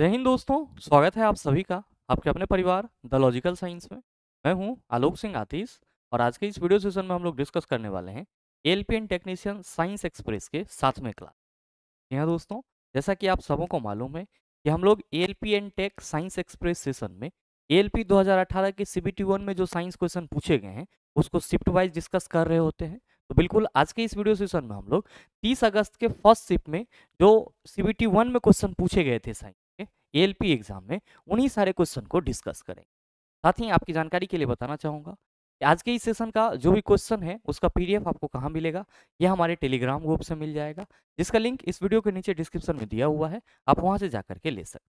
जय हिंद दोस्तों स्वागत है आप सभी का आपके अपने परिवार द लॉजिकल साइंस में मैं हूं आलोक सिंह आतीश और आज के इस वीडियो सेशन में हम लोग डिस्कस करने वाले हैं L P N technician science express के में क्लास जी हाँ दोस्तों जैसा कि आप सबों को मालूम है कि हम लोग L P N tech science express session में ए एल पी दो हज़ार अठारह के सी बी वन में जो साइंस क्वेश्चन पूछे गए हैं उसको शिफ्ट वाइज डिस्कस कर रहे होते हैं तो बिल्कुल आज के इस वीडियो सेशन में हम लोग तीस अगस्त के फर्स्ट शिफ्ट में जो सी बी टी वन में क्वेश्चन पूछे गए थे साइंस एल एग्जाम में उन्हीं सारे क्वेश्चन को डिस्कस करेंगे साथ ही आपकी जानकारी के लिए बताना चाहूँगा आज के इस सेशन का जो भी क्वेश्चन है उसका पीडीएफ आपको कहाँ मिलेगा यह हमारे टेलीग्राम ग्रुप से मिल जाएगा जिसका लिंक इस वीडियो के नीचे डिस्क्रिप्शन में दिया हुआ है आप वहाँ से जा के ले सकते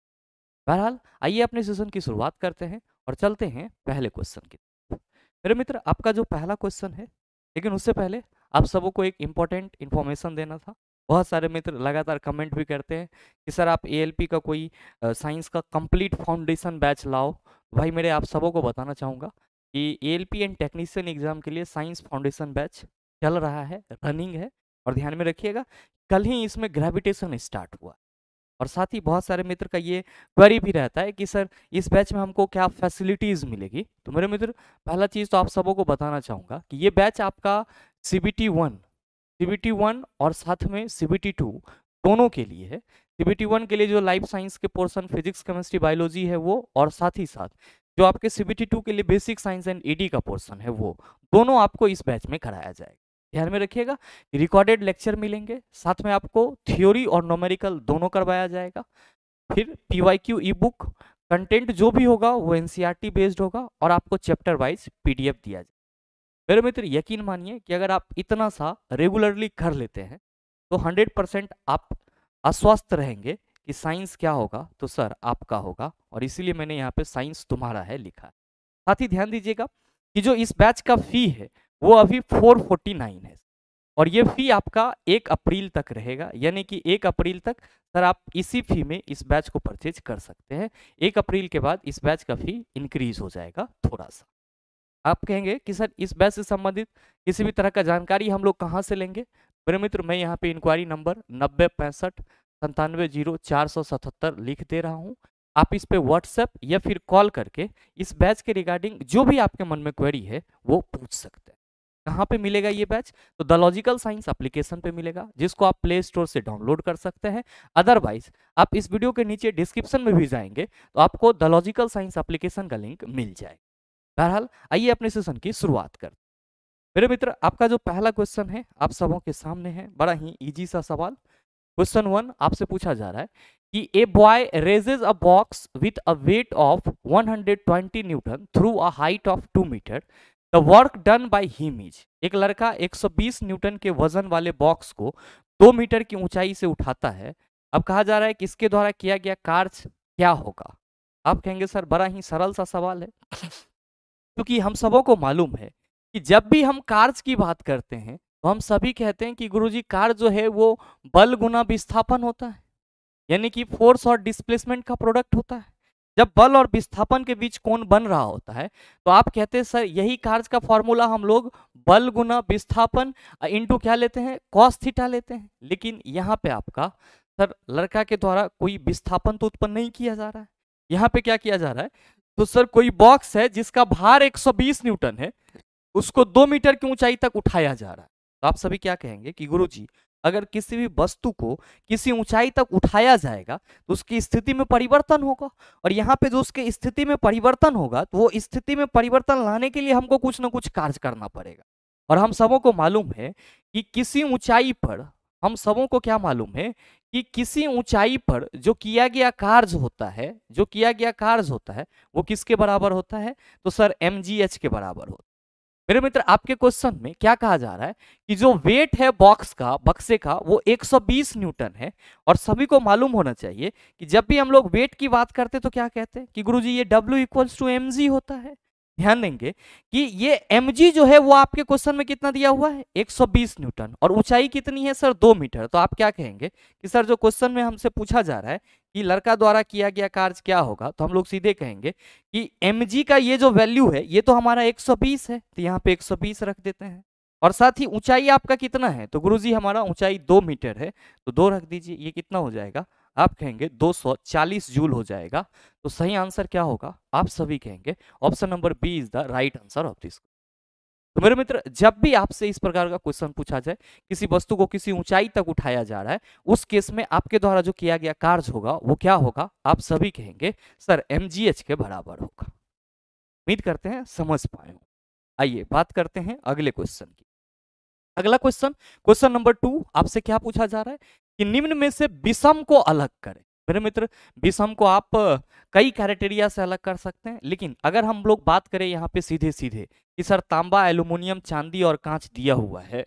बहरहाल आइए अपने सेशन की शुरुआत करते हैं और चलते हैं पहले क्वेश्चन की मेरे मित्र आपका जो पहला क्वेश्चन है लेकिन उससे पहले आप सबों को एक इम्पॉर्टेंट इन्फॉर्मेशन देना था बहुत सारे मित्र लगातार कमेंट भी करते हैं कि सर आप ए का कोई साइंस का कंप्लीट फाउंडेशन बैच लाओ भाई मेरे आप सबों को बताना चाहूँगा कि ए एंड टेक्नीशियन एग्ज़ाम के लिए साइंस फाउंडेशन बैच चल रहा है रनिंग है और ध्यान में रखिएगा कल ही इसमें ग्रेविटेशन स्टार्ट हुआ और साथ ही बहुत सारे मित्र का ये क्वेरी भी रहता है कि सर इस बैच में हमको क्या फैसिलिटीज़ मिलेगी तो मेरे मित्र पहला चीज़ तो आप सबों को बताना चाहूँगा कि ये बैच आपका C B T one C one और साथ में सी टू दोनों के लिए है सीबीटी वन के लिए जो लाइफ साइंस के पोर्सन फिजिक्स केमिस्ट्री बायोलॉजी है वो और साथ ही साथ जो आपके सीबीटी टू के लिए बेसिक साइंस एंड डी का पोर्सन है वो दोनों आपको इस बैच में कराया जाएगा ध्यान में रखिएगा रिकॉर्डेड लेक्चर मिलेंगे साथ में आपको थ्योरी और नोमेरिकल दोनों करवाया जाएगा फिर P Y Q ebook content जो भी होगा वो एन बेस्ड e होगा और आपको चैप्टर वाइज पी दिया जाएगा मेरे मित्र यकीन मानिए कि अगर आप इतना सा रेगुलरली कर लेते हैं तो 100 परसेंट आप अस्वस्थ रहेंगे कि साइंस क्या होगा तो सर आपका होगा और इसीलिए मैंने यहाँ पे साइंस तुम्हारा है लिखा है साथ ही ध्यान दीजिएगा कि जो इस बैच का फी है वो अभी 449 है और ये फी आपका एक अप्रैल तक रहेगा यानी कि एक अप्रैल तक सर आप इसी फी में इस बैच को परचेज कर सकते हैं एक अप्रैल के बाद इस बैच का फी इंक्रीज हो जाएगा थोड़ा सा आप कहेंगे कि सर इस बैच से संबंधित किसी भी तरह का जानकारी हम लोग कहाँ से लेंगे मेरे मित्र मैं यहाँ पे इंक्वायरी नंबर नब्बे पैंसठ संतानवे जीरो चार सौ सतहत्तर लिख दे रहा हूँ आप इस पे व्हाट्सएप या फिर कॉल करके इस बैच के रिगार्डिंग जो भी आपके मन में क्वेरी है वो पूछ सकते हैं कहाँ पे मिलेगा ये बैच तो द लॉजिकल साइंस अप्लीकेशन पे मिलेगा जिसको आप प्ले स्टोर से डाउनलोड कर सकते हैं अदरवाइज आप इस वीडियो के नीचे डिस्क्रिप्शन में भी जाएंगे तो आपको द लॉजिकल साइंस अप्लीकेशन का लिंक मिल जाएगा बहरहाल आइए अपने सेशन की शुरुआत कर मेरे मित्र आपका जो पहला क्वेश्चन है आप सबों के सामने है बड़ा ही इजी सा सवाल क्वेश्चन वन आपसे पूछा जा रहा है कि a boy raises a box with a weight of 120 newton through a height of two metre the work done by him is एक लड़का 120 न्यूटन के वजन वाले बॉक्स को दो मीटर की ऊंचाई से उठाता है अब कहा जा रहा है कि इसके द्वारा किया गया कार्य क्या होगा आप कहेंगे सर बड़ा ही सरल सा सवाल है क्योंकि हम सबों को मालूम है कि जब भी हम कार्य की बात करते हैं तो हम सभी कहते हैं कि गुरुजी कार्य जो है वो बल गुना विस्थापन होता है यानी कि फोर्स और डिस्प्लेसमेंट का प्रोडक्ट होता है जब बल और विस्थापन के बीच कौन बन रहा होता है तो आप कहते हैं सर यही कार्य का फॉर्मूला हम लोग बल गुना विस्थापन इंटू क्या लेते हैं कॉस थीटा लेते हैं लेकिन यहाँ पे आपका सर लड़का के द्वारा कोई विस्थापन तो उत्पन्न नहीं किया जा रहा है यहाँ पे क्या किया जा रहा है तो सर कोई बॉक्स है जिसका भार 120 न्यूटन है उसको दो मीटर की ऊंचाई तक उठाया जा रहा है तो आप सभी क्या कहेंगे कि गुरु जी अगर किसी भी वस्तु को किसी ऊंचाई तक उठाया जाएगा तो उसकी स्थिति में परिवर्तन होगा और यहाँ पे जो उसके स्थिति में परिवर्तन होगा तो वो स्थिति में परिवर्तन लाने के लिए हमको कुछ ना कुछ कार्य करना पड़ेगा और हम सबों को मालूम है कि किसी ऊंचाई पर हम सबों को क्या मालूम है कि किसी ऊंचाई पर जो किया गया कार्य होता है जो किया गया कार्य होता है वो किसके बराबर होता है तो सर एम के बराबर होता है मेरे मित्र आपके क्वेश्चन में क्या कहा जा रहा है कि जो वेट है बॉक्स का बक्से का वो 120 न्यूटन है और सभी को मालूम होना चाहिए कि जब भी हम लोग वेट की बात करते तो क्या कहते हैं कि गुरुजी ये W इक्वल्स टू एम होता है ध्यान देंगे कि ये एम जो है वो आपके क्वेश्चन में कितना दिया हुआ है 120 न्यूटन और ऊंचाई कितनी है सर दो मीटर तो आप क्या कहेंगे कि सर जो क्वेश्चन में हमसे पूछा जा रहा है कि लड़का द्वारा किया गया कार्य क्या होगा तो हम लोग सीधे कहेंगे कि एम का ये जो वैल्यू है ये तो हमारा 120 है तो यहाँ पे 120 रख देते हैं और साथ ही ऊंचाई आपका कितना है तो गुरु हमारा ऊंचाई दो मीटर है तो दो रख दीजिए ये कितना हो जाएगा आप कहेंगे 240 जूल हो जाएगा तो सही आंसर क्या होगा आप सभी कहेंगे option number B is the right answer of this तो मेरे मित्र जब भी आपसे इस प्रकार का क्वेश्चन पूछा जाए किसी वस्तु को किसी ऊंचाई तक उठाया जा रहा है उस केस में आपके द्वारा जो किया गया कार्य होगा वो क्या होगा आप सभी कहेंगे सर एम के बराबर होगा उम्मीद करते हैं समझ पाए आइए बात करते हैं अगले क्वेश्चन की अगला क्वेश्चन क्वेश्चन नंबर टू आपसे क्या पूछा जा रहा है कि निम्न में से विषम को अलग करें मेरे मित्र विषम को आप कई क्राइटेरिया से अलग कर सकते हैं लेकिन अगर हम लोग बात करें यहाँ पे सीधे सीधे कि सर तांबा एल्यूमिनियम चांदी और कांच दिया हुआ है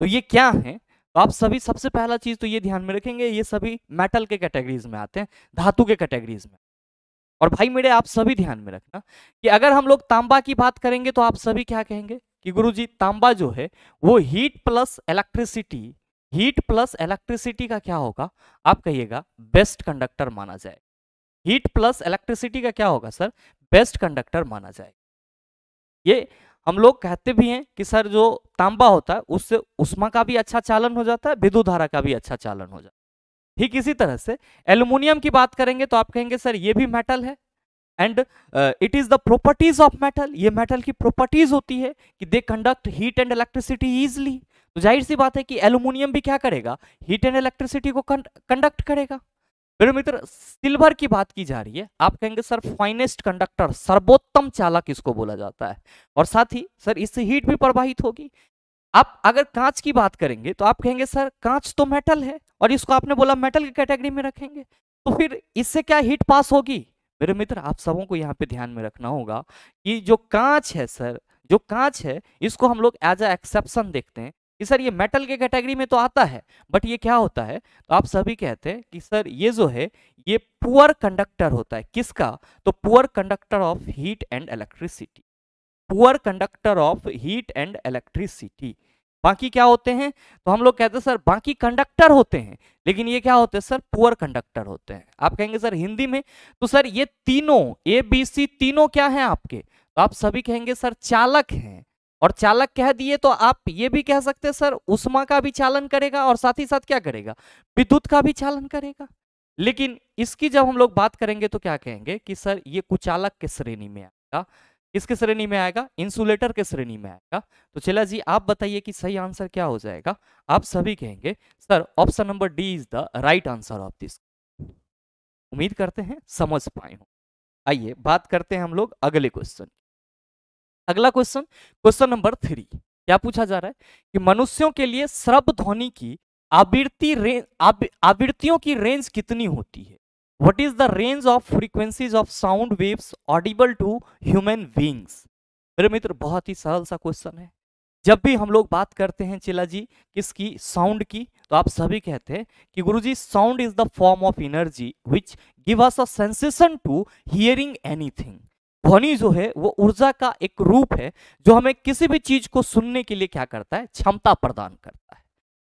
तो ये क्या है तो आप सभी सबसे पहला चीज तो ये ध्यान में रखेंगे ये सभी मेटल के कैटेगरीज में आते हैं धातु के कैटेगरीज में और भाई मेरे आप सभी ध्यान में रखना कि अगर हम लोग तांबा की बात करेंगे तो आप सभी क्या कहेंगे कि गुरुजी तांबा जो है वो heat plus electricity heat plus electricity का क्या होगा आप कहिएगा बेस्ट कंडक्टर माना जाए हीट प्लस इलेक्ट्रिसिटी का क्या होगा सर बेस्ट कंडक्टर माना जाए ये हम लोग कहते भी हैं कि सर जो तांबा होता है उससे उष्मा का भी अच्छा चालन हो जाता है विद्युत धारा का भी अच्छा चालन हो जाता है ठीक इसी तरह से एल्यूमिनियम की बात करेंगे तो आप कहेंगे सर ये भी मेटल है and it is the properties of metal ये मेटल की प्रॉपर्टीज होती है कि they conduct heat and electricity easily तो जाहिर सी बात है कि एल्यूमिनियम भी क्या करेगा हीट एंड इलेक्ट्रिसिटी को कंडक्ट करेगा मेरे मित्र सिल्वर की बात की जा रही है आप कहेंगे सर फाइनेस्ट कंडक्टर सर्वोत्तम चालक इसको बोला जाता है और साथ ही सर इससे हीट भी प्रवाहित होगी आप अगर कांच की बात करेंगे तो आप कहेंगे सर कांच तो मेटल है और इसको आपने बोला मेटल की कैटेगरी में रखेंगे तो फिर इससे क्या हीट पास होगी मेरे मित्र आप सबों को यहाँ पे ध्यान में रखना होगा कि जो कांच है सर जो कांच है इसको हम लोग एज अ एक्सेप्शन देखते हैं कि सर ये मेटल के कैटेगरी में तो आता है बट ये क्या होता है तो आप सभी कहते हैं कि सर ये जो है ये पुअर कंडक्टर होता है किसका तो poor conductor of heat and electricity poor conductor of heat and electricity बाकी क्या होते हैं तो हम लोग कहते हैं सर बाकी कंडक्टर होते हैं लेकिन ये क्या होते हैं सर पुअर कंडक्टर होते हैं आप कहेंगे सर हिंदी में तो सर ये तीनों ए बी सी तीनों क्या हैं आपके तो आप सभी कहेंगे सर चालक हैं और चालक कह दिए तो आप ये भी कह सकते हैं सर उष्मा का भी चालन करेगा और साथ ही साथ क्या करेगा विद्युत का भी चालन करेगा लेकिन इसकी जब हम लोग बात करेंगे तो क्या कहेंगे कि सर ये कुचालक के श्रेणी में आएगा किसके श्रेणी में आएगा इंसुलेटर के श्रेणी में आएगा तो चला जी आप बताइए कि सही आंसर क्या हो जाएगा आप सभी कहेंगे sir option number D is the right answer of this उम्मीद करते हैं समझ पाए हो आइए बात करते हैं हम लोग अगले क्वेश्चन अगला क्वेश्चन क्वेश्चन नंबर थ्री क्या पूछा जा रहा है कि मनुष्यों के लिए श्रब ध्वनि की आवृत्ति रेंज आवृत्तियों की रेंज कितनी होती है what is the range of frequencies of sound waves audible to human beings मेरे मित्र बहुत ही सरल सा क्वेश्चन है जब भी हम लोग बात करते हैं चिला जी किसकी साउंड की तो आप सभी कहते हैं कि गुरुजी sound is the form of energy which give us a sensation to hearing anything ध्वनि जो है वो ऊर्जा का एक रूप है जो हमें किसी भी चीज को सुनने के लिए क्या करता है क्षमता प्रदान करता है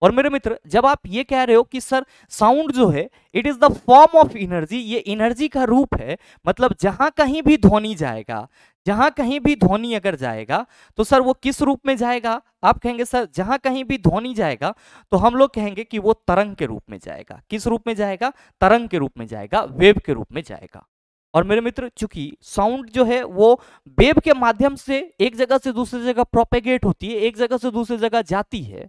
और मेरे मित्र जब आप ये कह रहे हो कि सर साउंड जो है it is the form of energy ये एनर्जी का रूप है मतलब जहां कहीं भी ध्वनि जाएगा जहां कहीं भी ध्वनि अगर जाएगा तो सर वो किस रूप में जाएगा आप कहेंगे सर जहां कहीं भी ध्वनि जाएगा तो हम लोग कहेंगे कि वो तरंग के रूप में जाएगा किस रूप में जाएगा तरंग के रूप में जाएगा वेब के रूप में जाएगा और मेरे मित्र चूंकि साउंड जो है वो वेब के माध्यम से एक जगह से दूसरी जगह प्रोपेगेट होती है एक जगह से दूसरी जगह जाती है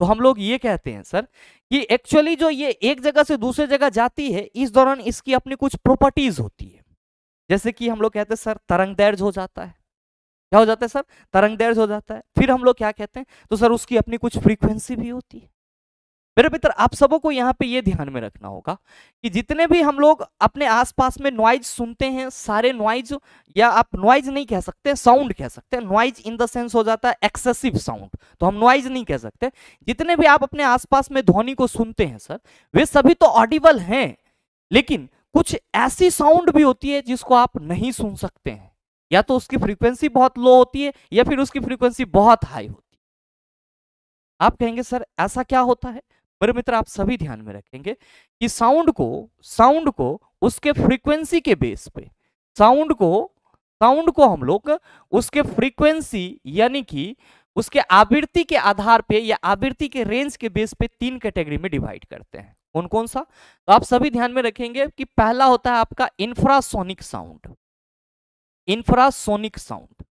तो हम लोग ये कहते हैं सर कि एक्चुअली जो ये एक जगह से दूसरी जगह जाती है इस दौरान इसकी अपनी कुछ प्रॉपर्टीज होती है जैसे कि हम लोग कहते हैं सर तरंग दर्ज हो जाता है क्या हो जाता है सर तरंग दर्ज हो जाता है फिर हम लोग क्या कहते हैं तो सर उसकी अपनी कुछ फ्रीक्वेंसी भी होती है मेरे मित्र आप को यहाँ पे ये ध्यान में रखना होगा कि जितने भी हम लोग अपने आसपास में नॉइज सुनते हैं सारे नॉइज या आप नॉइज नहीं कह सकते साउंड कह सकते हैं नॉइज इन द सेंस हो जाता है एक्सेसिव साउंड तो हम नॉइज नहीं कह सकते जितने भी आप अपने आसपास में ध्वनि को सुनते हैं सर वे सभी तो ऑडिबल हैं लेकिन कुछ ऐसी साउंड भी होती है जिसको आप नहीं सुन सकते हैं या तो उसकी फ्रीक्वेंसी बहुत लो होती है या फिर उसकी फ्रीक्वेंसी बहुत हाई होती है आप कहेंगे सर ऐसा क्या होता है मेरे मित्र आप सभी ध्यान में रखेंगे कि साउंड को साउंड को उसके फ्रीक्वेंसी के बेस पे साउंड को साउंड को हम लोग उसके फ्रीक्वेंसी यानी कि उसके आवृत्ति के आधार पे या आवृत्ति के रेंज के बेस पे तीन कैटेगरी में डिवाइड करते हैं कौन कौन सा तो आप सभी ध्यान में रखेंगे कि पहला होता है आपका infrasonic sound infrasonic sound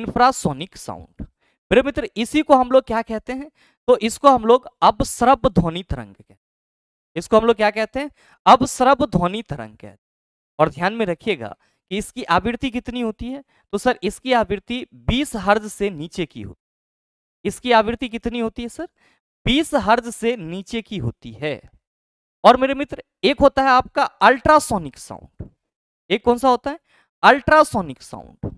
infrasonic sound मेरे मित्र इसी को हम लोग क्या कहते हैं तो इसको हम लोग अब सर्व ध्वनि तरंग कहते हैं इसको हम लोग क्या कहते हैं अब सर्व ध्वनि तरंग कहते हैं और ध्यान में रखिएगा कि इसकी आवृत्ति कितनी होती है तो सर इसकी आवृत्ति 20 हर्ज से नीचे की होती है इसकी आवृत्ति कितनी होती है सर 20 हर्ज से नीचे की होती है और मेरे मित्र एक होता है आपका अल्ट्रासोनिक साउंड एक कौन सा होता है अल्ट्रासोनिक साउंड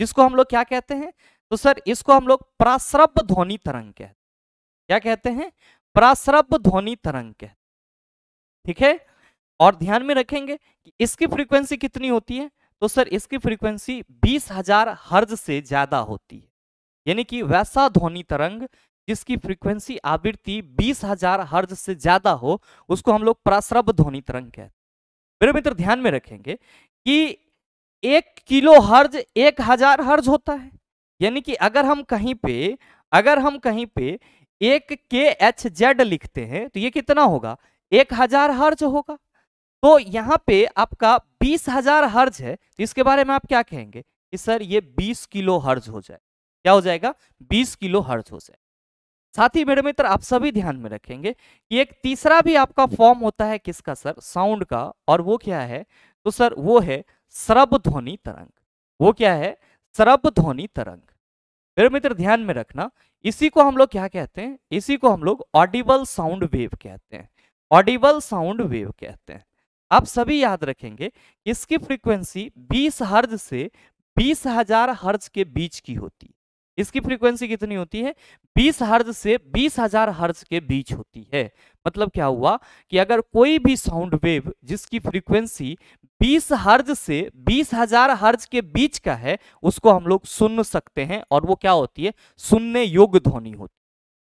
जिसको हम लोग क्या कहते हैं तो सर इसको हम लोग प्राश्रब्ध ध्वनि तरंग कहते क्या कहते हैं प्राश्रब्ध ध्वनि तरंग कहते ठीक है और ध्यान में रखेंगे कि इसकी फ्रीक्वेंसी कितनी होती है तो सर इसकी फ्रीक्वेंसी बीस हजार हर्ज से ज्यादा होती है यानी कि वैसा ध्वनि तरंग जिसकी फ्रीक्वेंसी आवृत्ति बीस हजार हर्ज से ज्यादा हो उसको हम लोग प्राश्रब्ध ध्वनि तरंग कहते मेरे मित्र ध्यान में रखेंगे कि एक किलो हर्ज एक हजार हर्ज होता है यानी कि अगर हम कहीं पे अगर हम कहीं पे एक के एच जेड लिखते हैं तो ये कितना होगा एक हजार हर्ज होगा तो यहाँ पे आपका बीस हजार हर्ज है तो इसके बारे में आप क्या कहेंगे कि सर ये बीस किलो हर्ज हो जाए क्या हो जाएगा बीस किलो हर्ज हो जाए साथ ही मेरे मित्र आप सभी ध्यान में रखेंगे कि एक तीसरा भी आपका फॉर्म होता है किसका सर साउंड का और वो क्या है तो सर वो है श्रब ध्वनि तरंग वो क्या है सरब ध्वनि तरंग मेरे मित्र ध्यान में रखना इसी को हम लोग क्या कहते हैं इसी को हम लोग ऑडिबल साउंड वेव कहते हैं ऑडिबल साउंड वेव कहते हैं आप सभी याद रखेंगे इसकी फ्रीक्वेंसी 20 हर्ज से बीस हजार हर्ज के बीच की होती है इसकी फ्रीक्वेंसी कितनी होती है 20 हर्ज से 20,000 हर्ज के बीच होती है मतलब क्या हुआ कि अगर कोई भी साउंड वेव जिसकी फ्रीक्वेंसी 20 हर्ज से 20,000 हर्ज के बीच का है उसको हम लोग सुन सकते हैं और वो क्या होती है सुनने योग्य ध्वनि होती है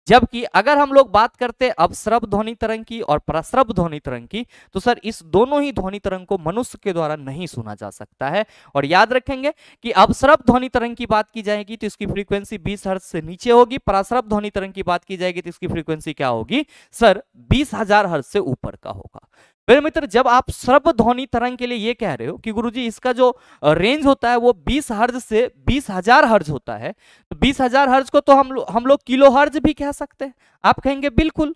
जबकि अगर हम लोग बात करते हैं अपस्रव ध्वनि तरंग की और प्रस्रव ध्वनि तरंग की तो सर इस दोनों ही ध्वनि तरंग को मनुष्य के द्वारा नहीं सुना जा सकता है और याद रखेंगे कि अपस्रव ध्वनि तरंग की बात की जाएगी तो इसकी फ्रीक्वेंसी बीस हर्ट्ज से नीचे होगी प्रस्रव ध्वनि तरंग की बात की जाएगी तो इसकी फ्रीक्वेंसी क्या होगी सर बीस हजार से ऊपर का होगा मेरे मित्र जब आप सर्व ध्वनि तरंग के लिए ये कह रहे हो कि गुरुजी इसका जो रेंज होता है वो 20 हर्ज से बीस हजार हर्ज होता है तो बीस हजार हर्ज को तो हम लो, हम लोग किलो हर्ज भी कह सकते हैं आप कहेंगे बिल्कुल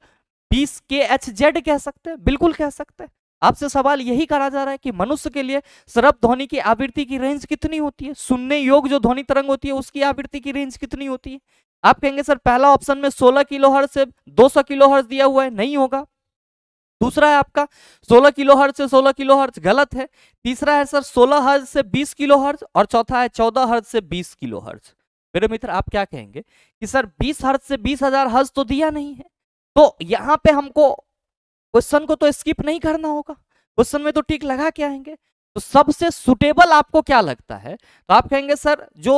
बीस के एच जेड कह सकते हैं बिल्कुल कह सकते हैं आपसे सवाल यही करा जा रहा है कि मनुष्य के लिए सर्व ध्वनि की आवृत्ति की रेंज कितनी होती है सुनने योग जो ध्वनि तरंग होती है उसकी आवृत्ति की रेंज कितनी होती है आप कहेंगे सर पहला ऑप्शन में 16 किलो हर्ज से 200 किलो हर्ज दिया हुआ है नहीं होगा दूसरा है आपका 16 किलो हर्ज से 16 किलो हर्ज गलत है तीसरा है सर 16 हर्ज से 20 किलो हर्ज और चौथा है 14 हर्ज से 20 किलो हर्ज मेरे मित्र आप क्या कहेंगे कि सर 20 हर्ज से बीस हजार हर्ज तो दिया नहीं है तो यहाँ पे हमको क्वेश्चन को तो स्किप नहीं करना होगा क्वेश्चन में तो टिक लगा के आएंगे तो सबसे सुटेबल आपको क्या लगता है तो आप कहेंगे सर जो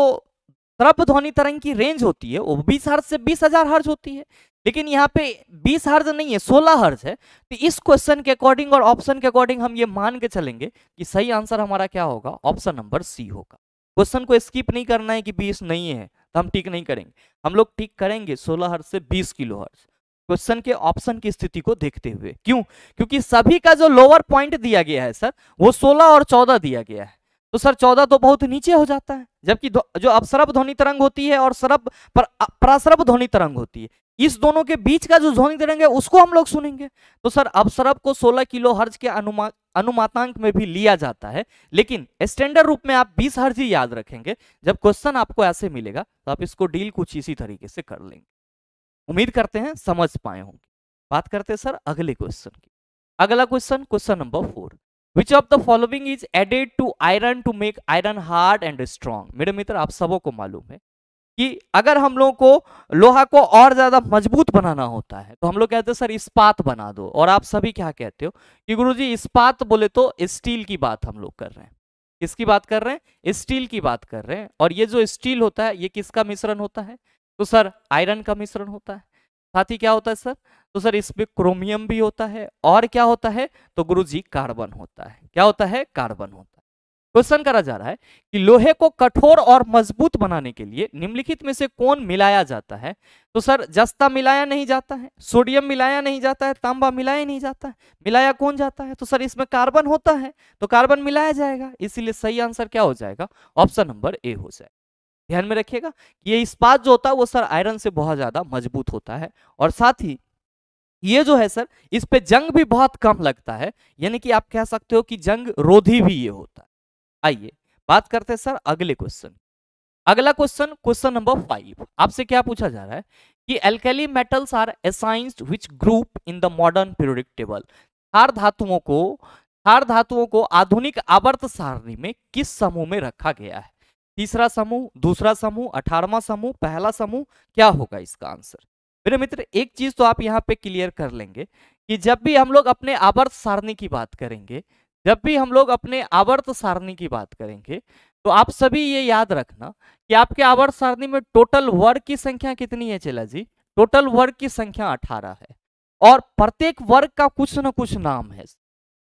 द्रव्य ध्वनि तरंग की रेंज होती है वो बीस हर्ज से बीस हजार हर्ज होती है लेकिन यहाँ पे बीस हर्ज नहीं है सोलह हर्ज है तो इस क्वेश्चन के अकॉर्डिंग और ऑप्शन के अकॉर्डिंग हम ये मान के चलेंगे कि सही आंसर हमारा क्या होगा ऑप्शन नंबर सी होगा क्वेश्चन को स्किप नहीं करना है कि बीस नहीं है तो हम ठीक नहीं करेंगे हम लोग ठीक करेंगे सोलह हर्ज से बीस किलो हर्ज क्वेश्चन के ऑप्शन की स्थिति को देखते हुए क्यों क्योंकि सभी का जो लोअर पॉइंट दिया गया है सर वो सोलह और चौदह दिया गया है तो सर चौदह तो बहुत नीचे हो जाता है जबकि जो अपसरभ ध्वनि तरंग होती है और सरभ पर प्रासरप ध्वनि तरंग होती है इस दोनों के बीच का जो ध्वनि तरंग है उसको हम लोग सुनेंगे तो सर अपसरप को 16 किलो हर्ज के अनुमा अनुमातांक में भी लिया जाता है लेकिन स्टैंडर्ड रूप में आप 20 हर्ज ही याद रखेंगे जब क्वेश्चन आपको ऐसे मिलेगा तो आप इसको डील कुछ इसी तरीके से कर लेंगे उम्मीद करते हैं समझ पाए होंगे बात करते हैं सर अगले क्वेश्चन की अगला question question number four which of the following is added to iron to make iron hard and strong मेरे मित्र आप सबों को मालूम है कि अगर हम लोग को लोहा को और ज्यादा मजबूत बनाना होता है तो हम लोग कहते हैं सर इस्पात बना दो और आप सभी क्या कहते हो कि गुरुजी इस्पात बोले तो स्टील की बात हम लोग कर रहे हैं किसकी बात कर रहे हैं स्टील की बात कर रहे हैं और ये जो स्टील होता है ये किसका मिश्रण होता है तो सर आयरन का मिश्रण होता है साथ ही क्या होता है सर तो सर इसमें क्रोमियम भी होता है और क्या होता है तो गुरु जी कार्बन होता है क्या होता है कार्बन होता है क्वेश्चन करा जा रहा है कि लोहे को कठोर और मजबूत बनाने के लिए निम्नलिखित में से कौन मिलाया जाता है तो सर जस्ता मिलाया नहीं जाता है सोडियम मिलाया नहीं जाता है तांबा मिलाया नहीं जाता है मिलाया कौन जाता है तो सर इसमें कार्बन होता है तो कार्बन मिलाया जाएगा इसीलिए सही आंसर क्या हो जाएगा ऑप्शन नंबर ए हो जाएगा ध्यान में रखिएगा कि ये इस्पात जो होता है वो सर आयरन से बहुत ज्यादा मजबूत होता है और साथ ही ये जो है सर इस पे जंग भी बहुत कम लगता है यानी कि आप कह सकते हो कि जंग रोधी भी ये होता है आइए बात करते हैं सर अगले क्वेश्चन अगला क्वेश्चन क्वेश्चन नंबर फाइव आपसे क्या पूछा जा रहा है कि alkali metals are assigned which group in the modern periodic table क्षार धातुओं को क्षार धातुओं को आधुनिक आवर्त सारणी में किस समूह में रखा गया है तीसरा समूह दूसरा समूह अठारवा समूह पहला समूह क्या होगा इसका आंसर मेरे मित्र एक चीज तो आप यहाँ पे क्लियर कर लेंगे कि जब भी हम लोग अपने आवर्त सारणी की बात करेंगे जब भी हम लोग अपने आवर्त सारणी की बात करेंगे तो आप सभी ये याद रखना कि आपके आवर्त सारणी में टोटल वर्ग की संख्या कितनी है चेला जी टोटल वर्ग की संख्या अठारह है और प्रत्येक वर्ग का कुछ ना कुछ नाम है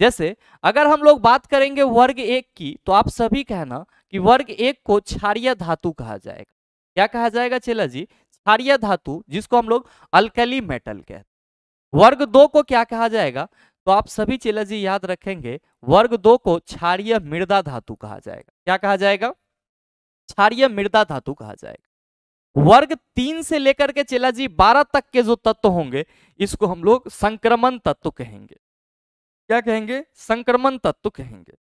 जैसे अगर हम लोग बात करेंगे वर्ग एक की तो आप सभी कहना कि वर्ग एक को क्षारिय धातु कहा जाएगा क्या कहा जाएगा चेला जी क्षारिय धातु जिसको हम लोग अल्कली मेटल कहते हैं वर्ग दो को क्या कहा जाएगा तो आप सभी चेला जी याद रखेंगे वर्ग दो को क्षारिय मृदा धातु कहा जाएगा क्या कहा जाएगा क्षारिय मृदा धातु कहा जाएगा वर्ग तीन से लेकर के चेला जी बारह तक के जो तत्व होंगे इसको हम लोग संक्रमण तत्व कहेंगे क्या कहेंगे संक्रमण तत्व कहेंगे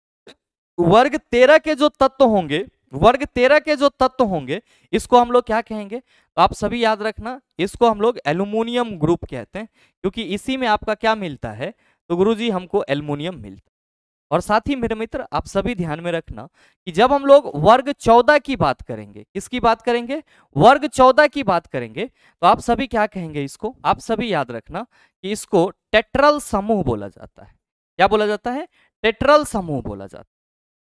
वर्ग तेरह के जो तत्व होंगे वर्ग तेरह के जो तत्व होंगे इसको हम लोग क्या कहेंगे तो आप सभी याद रखना इसको हम लोग एल्यूमिनियम ग्रुप कहते हैं क्योंकि इसी में आपका क्या मिलता है तो गुरुजी हमको एल्युमिनियम मिलता और साथ ही मेरे मित्र आप सभी ध्यान में रखना कि जब हम लोग वर्ग चौदह की बात करेंगे किसकी बात करेंगे वर्ग चौदह की बात करेंगे तो आप सभी क्या कहेंगे इसको आप सभी याद रखना कि इसको टेट्रल समूह बोला जाता है क्या बोला जाता है टेट्रल समूह बोला जाता है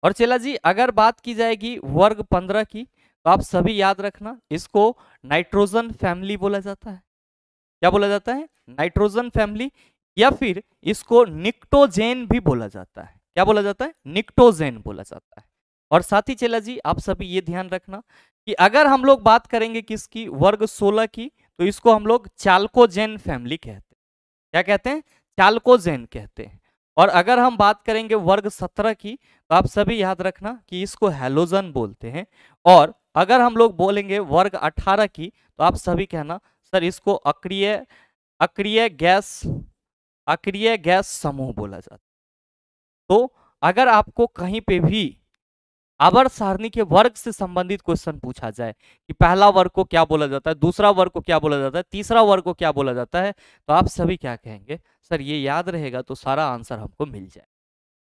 और चेला जी अगर बात की जाएगी वर्ग पंद्रह की तो आप सभी याद रखना इसको नाइट्रोजन फैमिली बोला जाता है क्या बोला जाता है नाइट्रोजन फैमिली या फिर इसको निक्टोजेन भी बोला जाता है क्या बोला जाता है निक्टोजेन बोला जाता है और साथ ही चेला जी आप सभी ये ध्यान रखना कि अगर हम लोग बात करेंगे किसकी वर्ग 16 की तो इसको हम लोग चालकोजेन फैमिली कहते हैं क्या कहते हैं चालकोजेन कहते हैं और अगर हम बात करेंगे वर्ग 17 की तो आप सभी याद रखना कि इसको हेलोजन बोलते हैं और अगर हम लोग बोलेंगे वर्ग 18 की तो आप सभी कहना सर इसको अक्रिय अक्रिय गैस अक्रिय गैस समूह बोला जाता है तो अगर आपको कहीं पे भी आवर्त सारणी के वर्ग से संबंधित क्वेश्चन पूछा जाए कि पहला वर्ग को क्या बोला जाता है दूसरा वर्ग को क्या बोला जाता है तीसरा वर्ग को क्या बोला जाता है तो आप सभी क्या कहेंगे सर ये याद रहेगा तो सारा आंसर हमको मिल जाए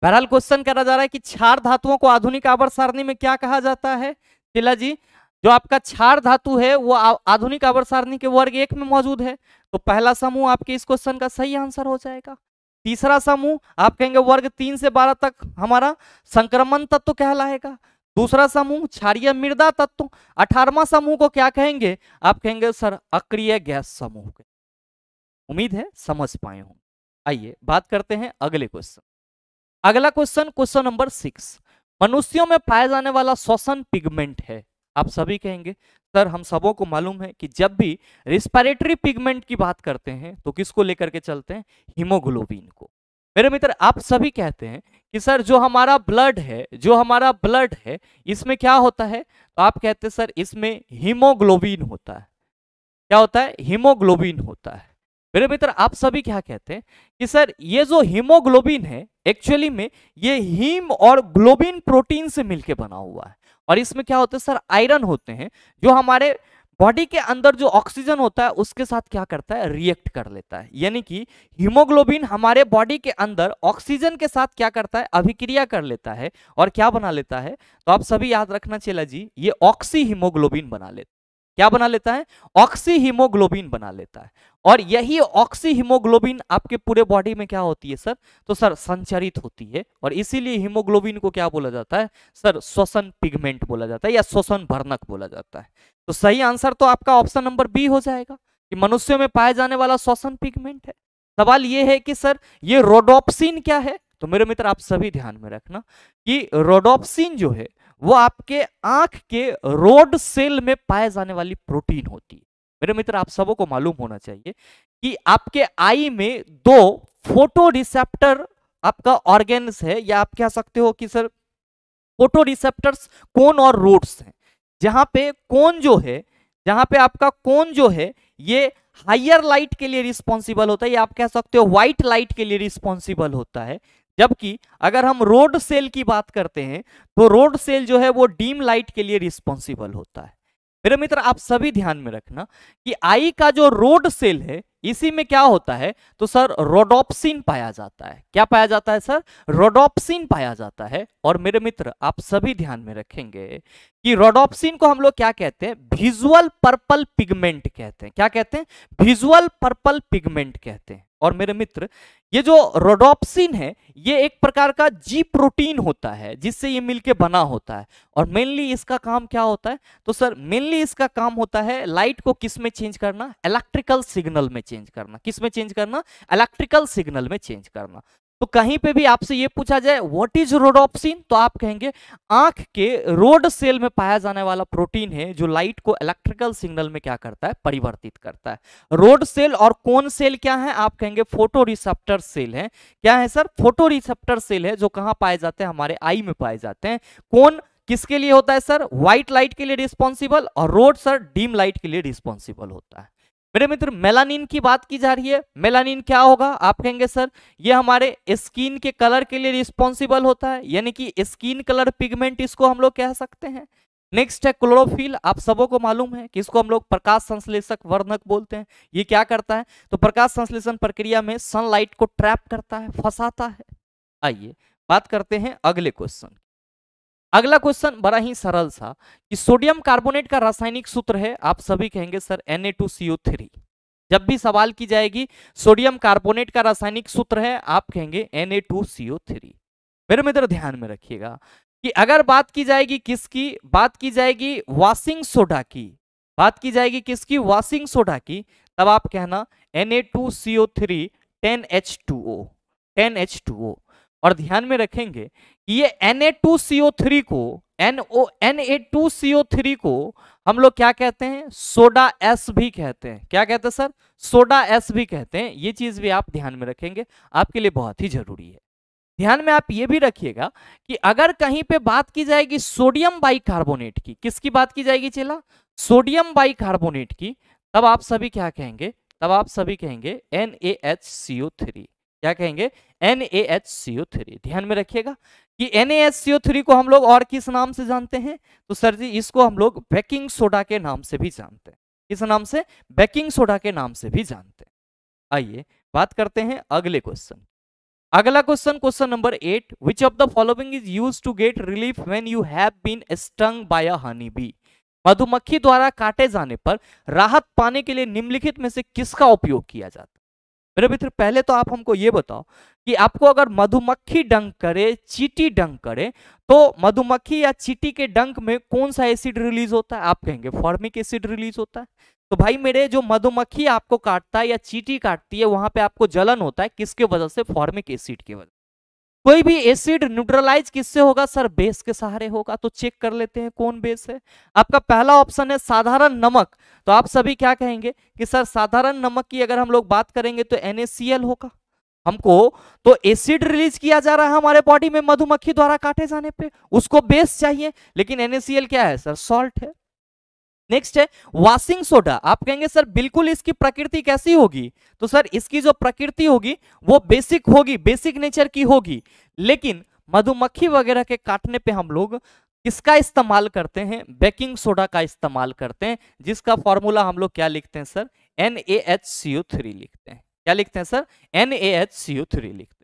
बहरहाल क्वेश्चन करा जा रहा है कि क्षार धातुओं को आधुनिक आवर सारणी में क्या कहा जाता है तिला जी जो आपका क्षार धातु है वो आधुनिक आवर सारणी के वर्ग एक में मौजूद है तो पहला समूह आपके इस क्वेश्चन का सही आंसर हो जाएगा तीसरा समूह आप कहेंगे वर्ग तीन से बारह तक हमारा संक्रमण तत्व कहलाएगा दूसरा समूह क्षारिय मृदा तत्व अठारवा समूह को क्या कहेंगे आप कहेंगे सर अक्रिय गैस समूह उम्मीद है समझ पाए होंगे आइए बात करते हैं अगले क्वेश्चन अगला क्वेश्चन क्वेश्चन नंबर सिक्स मनुष्यों में पाया जाने वाला श्वसन पिगमेंट है आप सभी कहेंगे सर हम सबों को मालूम है कि जब भी रिस्पायरेटरी पिगमेंट की बात करते हैं तो किसको लेकर के चलते हैं हीमोग्लोबिन को मेरे मित्र आप सभी कहते हैं कि सर जो हमारा ब्लड है जो हमारा ब्लड है इसमें क्या होता है तो आप कहते हैं सर इसमें हीमोग्लोबिन होता है क्या होता है हीमोग्लोबिन होता है मेरे मित्र आप सभी क्या कहते हैं कि सर ये जो हीमोग्लोबिन है एक्चुअली में ये हीम और ग्लोबिन प्रोटीन से मिलकर बना हुआ है और इसमें क्या होता है सर आयरन होते हैं जो हमारे बॉडी के अंदर जो ऑक्सीजन होता है उसके साथ क्या करता है रिएक्ट कर लेता है यानी कि हीमोग्लोबिन हमारे बॉडी के अंदर ऑक्सीजन के साथ क्या करता है अभिक्रिया कर लेता है और क्या बना लेता है तो आप सभी याद रखना चेला जी ये ऑक्सी हीमोग्लोबिन बना लेता है क्या बना लेता है ऑक्सी हीमोग्लोबिन बना लेता है और यही ऑक्सी हीमोग्लोबिन आपके पूरे बॉडी में क्या होती है सर तो सर संचरित होती है और इसीलिए हीमोग्लोबिन को क्या बोला जाता है सर श्वसन पिगमेंट बोला जाता है या श्वसन भरनक बोला जाता है तो सही आंसर तो आपका ऑप्शन नंबर बी हो जाएगा कि मनुष्य में पाया जाने वाला श्वसन पिगमेंट है सवाल ये है कि सर ये रोडोप्सिन क्या है तो मेरे मित्र आप सभी ध्यान में रखना कि रोडोप्सिन जो है वो आपके आंख के रोड सेल में पाए जाने वाली प्रोटीन होती है मेरे मित्र आप सबों को मालूम होना चाहिए कि आपके आई में दो फोटो रिसेप्टर आपका ऑर्गेन्स है या आप कह सकते हो कि सर फोटो रिसेप्टर्स कौन और रोड्स हैं जहां पे कौन जो है जहां पे आपका कौन जो है ये हायर लाइट के लिए रिस्पॉन्सिबल होता है या आप कह सकते हो व्हाइट लाइट के लिए रिस्पॉन्सिबल होता है जबकि अगर हम रोड सेल की बात करते हैं तो रोड सेल जो है वो डीम लाइट के लिए रिस्पॉन्सिबल होता है मेरे मित्र आप सभी ध्यान में रखना कि आई का जो रोड सेल है इसी में क्या होता है तो सर रोडोप्सिन पाया जाता है क्या पाया जाता है सर रोडोप्सिन पाया जाता है और मेरे मित्र आप सभी ध्यान में रखेंगे कि रोडोप्सिन को हम लोग क्या कहते हैं विजुअल पर्पल पिगमेंट कहते हैं क्या कहते हैं विजुअल पर्पल पिगमेंट कहते हैं और मेरे मित्र ये जो रोडोप्सिन है ये एक प्रकार का जी प्रोटीन होता है जिससे ये मिलके बना होता है और मेनली इसका काम क्या होता है तो सर मेनली इसका काम होता है लाइट को किस में चेंज करना इलेक्ट्रिकल सिग्नल में चेंज करना किस में चेंज करना इलेक्ट्रिकल सिग्नल में चेंज करना तो कहीं पे भी आपसे ये पूछा जाए व्हाट इज रोडोप्सिन तो आप कहेंगे आंख के रोड सेल में पाया जाने वाला प्रोटीन है जो लाइट को इलेक्ट्रिकल सिग्नल में क्या करता है परिवर्तित करता है रोड सेल और कौन सेल क्या है आप कहेंगे फोटो रिसेप्टर सेल है क्या है सर फोटो रिसेप्टर सेल है जो कहाँ पाए जाते हैं हमारे आई में पाए जाते हैं कौन किसके लिए होता है सर व्हाइट लाइट के लिए रिस्पॉन्सिबल और रोड सर डीम लाइट के लिए रिस्पॉन्सिबल होता है मेरे मित्र मेलानिन की बात की जा रही है मेलानिन क्या होगा आप कहेंगे सर ये हमारे स्किन के कलर के लिए रिस्पॉन्सिबल होता है यानी कि स्किन कलर पिगमेंट इसको हम लोग कह सकते हैं नेक्स्ट है क्लोरोफिल आप सबों को मालूम है कि इसको हम लोग प्रकाश संश्लेषक वर्णक बोलते हैं ये क्या करता है तो प्रकाश संश्लेषण प्रक्रिया में सनलाइट को ट्रैप करता है फंसाता है आइए बात करते हैं अगले क्वेश्चन अगला क्वेश्चन बड़ा ही सरल सा कि सोडियम कार्बोनेट का रासायनिक सूत्र है आप सभी कहेंगे सर Na2CO3 जब भी सवाल की जाएगी सोडियम कार्बोनेट का रासायनिक सूत्र है आप कहेंगे Na2CO3 मेरे मित्र ध्यान में रखिएगा कि अगर बात की जाएगी किसकी बात की जाएगी वॉशिंग सोडा की बात की जाएगी किसकी वॉशिंग सोडा की तब आप कहना Na2CO3 10H2O 10H2O और ध्यान में रखेंगे कि ये Na2CO3 को NO Na2CO3 को हम लोग क्या कहते हैं सोडा एस भी कहते हैं क्या कहते हैं सर सोडा एस भी कहते हैं ये चीज भी आप ध्यान में रखेंगे आपके लिए बहुत ही जरूरी है ध्यान में आप ये भी रखिएगा कि अगर कहीं पे बात की जाएगी सोडियम बाइकार्बोनेट की किसकी बात की जाएगी चेला सोडियम बाइकार्बोनेट की तब आप सभी क्या कहेंगे तब आप सभी कहेंगे NaHCO3 क्या कहेंगे N A H C O three ध्यान में रखिएगा कि N A H C O three को हम लोग और किस नाम से जानते हैं तो सर जी इसको हम लोग बेकिंग सोडा के नाम से भी जानते हैं किस नाम से बेकिंग सोडा के नाम से भी जानते हैं आइए बात करते हैं अगले क्वेश्चन अगला question question number eight which of the following is use to get relief when you have been stung by a honey bee मधुमक्खी द्वारा काटे जाने पर राहत पाने के लिए निम्नलिखित में से किसका उपयोग किया जाता है मेरे मित्र पहले तो आप हमको ये बताओ कि आपको अगर मधुमक्खी डंक करे चीटी डंक करे तो मधुमक्खी या चीटी के डंक में कौन सा एसिड रिलीज होता है आप कहेंगे फॉर्मिक एसिड रिलीज होता है तो भाई मेरे जो मधुमक्खी आपको काटता है या चीटी काटती है वहां पे आपको जलन होता है किसके वजह से फॉर्मिक एसिड की वजह कोई भी एसिड न्यूट्रलाइज किससे होगा सर बेस के सहारे होगा तो चेक कर लेते हैं कौन बेस है आपका पहला ऑप्शन है साधारण नमक तो आप सभी क्या कहेंगे कि सर साधारण नमक की अगर हम लोग बात करेंगे तो NaCl होगा हमको तो एसिड रिलीज किया जा रहा है हमारे बॉडी में मधुमक्खी द्वारा काटे जाने पे उसको बेस चाहिए लेकिन एनएसीएल क्या है सर सॉल्ट है नेक्स्ट है वॉशिंग सोडा आप कहेंगे सर बिल्कुल इसकी प्रकृति कैसी होगी तो सर इसकी जो प्रकृति होगी वो बेसिक होगी बेसिक नेचर की होगी लेकिन मधुमक्खी वगैरह के काटने पे हम लोग किसका इस्तेमाल करते हैं बेकिंग सोडा का इस्तेमाल करते हैं जिसका फॉर्मूला हम लोग क्या लिखते हैं sir N A H C O three लिखते हैं क्या लिखते हैं sir N A H C O three लिखते हैं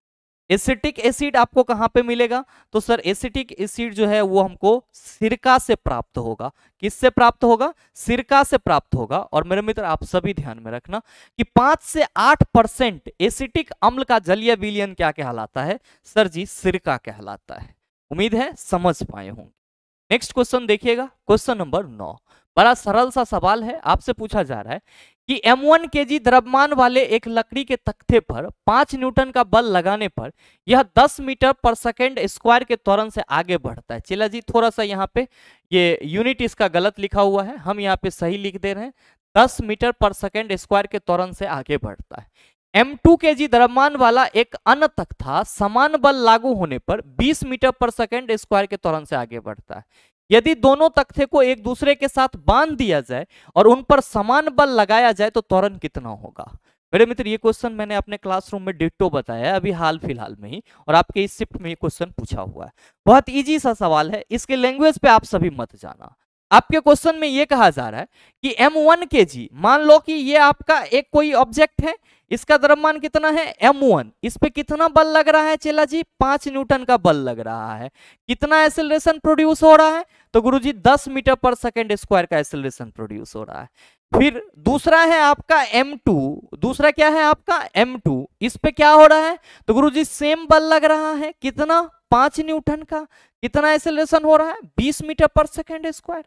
एसिटिक एसिड आपको कहां पे मिलेगा तो सर एसिटिक एसिड जो है वो हमको सिरका से प्राप्त होगा किससे प्राप्त होगा सिरका से प्राप्त होगा और मेरे मित्र आप सभी ध्यान में रखना कि पांच से आठ परसेंट एसिटिक अम्ल का जलीय विलियन क्या कहलाता है सर जी सिरका कहलाता है उम्मीद है समझ पाए होंगे नेक्स्ट क्वेश्चन देखिएगा क्वेश्चन नंबर नौ बड़ा सरल सा सवाल है आपसे पूछा जा रहा है कि M1 जी द्रव्यमान वाले एक लकड़ी के तख्ते पर पांच न्यूटन का बल लगाने पर यह 10 मीटर पर सेकेंड स्क्वायर के त्वरण से आगे बढ़ता है चिला जी थोड़ा सा यहाँ पे ये यूनिट इसका गलत लिखा हुआ है हम यहाँ पे सही लिख दे रहे हैं 10 मीटर पर सेकेंड स्क्वायर के त्वरण से आगे बढ़ता है एम टू के जी द्रव्यमान वाला एक अन्य तख्ता समान बल लागू होने पर बीस मीटर पर सेकेंड स्क्वायर के त्वरण से आगे बढ़ता है यदि दोनों तख्ते को एक दूसरे के साथ बांध दिया जाए और उन पर समान बल लगाया जाए तो त्वरण कितना होगा मेरे मित्र ये क्वेश्चन मैंने अपने क्लासरूम में डिट्टो बताया अभी हाल फिलहाल में ही और आपके इस शिफ्ट में ये क्वेश्चन पूछा हुआ है बहुत इजी सा सवाल है इसके लैंग्वेज पे आप सभी मत जाना आपके क्वेश्चन में ये कहा जा रहा है कि एम वन के जी मान लो कि ये आपका एक कोई ऑब्जेक्ट है इसका द्रव्यमान कितना है m1 इस पे कितना बल लग रहा है चेला जी पांच न्यूटन का बल लग रहा है कितना एसिलेशन प्रोड्यूस हो रहा है तो गुरुजी 10 मीटर पर सेकेंड स्क्वायर का एसिलेशन प्रोड्यूस हो रहा है फिर दूसरा है आपका m2 दूसरा क्या है आपका m2 इस पे क्या हो रहा है तो गुरुजी सेम बल लग रहा है कितना पांच न्यूटन का कितना एसिलेशन हो रहा है बीस मीटर पर सेकेंड स्क्वायर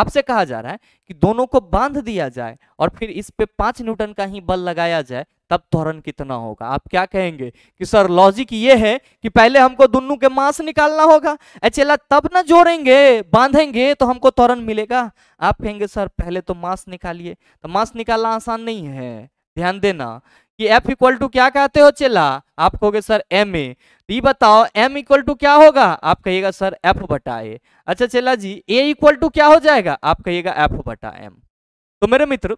आपसे कहा जा रहा है कि दोनों को बांध दिया जाए और फिर इस पे पांच न्यूटन का ही बल लगाया जाए तब त्वरण कितना होगा आप क्या कहेंगे कि सर लॉजिक ये है कि पहले हमको दोनों के मांस निकालना होगा अचेला तब ना जोड़ेंगे बांधेंगे तो हमको त्वरण मिलेगा आप कहेंगे सर पहले तो मांस निकालिए तो मांस निकालना आसान नहीं है ध्यान देना कि F इक्वल टू क्या कहते हो चेला आप कहोगे सर एम ए बी बताओ एम इक्वल टू क्या होगा आप कहिएगा सर एफ बटा ए अच्छा चला जी ए इक्वल टू क्या हो जाएगा आप कहिएगा एफ बटा एम तो मेरे मित्र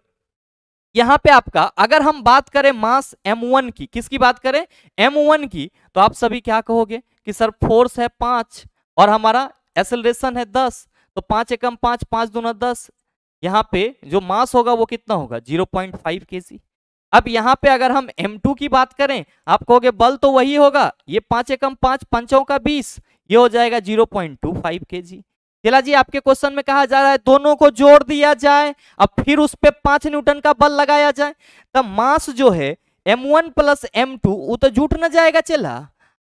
यहाँ पे आपका अगर हम बात करें मास m1 की किसकी बात करें m1 की तो आप सभी क्या कहोगे कि सर फोर्स है पांच और हमारा एसलरेशन है दस तो पांच एकम पांच पांच दोनों दस यहाँ पे जो मास होगा वो कितना होगा जीरो पॉइंट फाइव के जी अब यहाँ पे अगर हम M2 की बात करें आप कहोगे बल तो वही होगा ये पांच एकम पांच पंचों का बीस ये हो जाएगा जीरो पॉइंट टू फाइव के जी जिला जी आपके क्वेश्चन में कहा जा रहा है दोनों को जोड़ दिया जाए अब फिर उस पर पांच न्यूटन का बल लगाया जाए तब मास जो है M one plus M two वो तो जुट ना जाएगा चला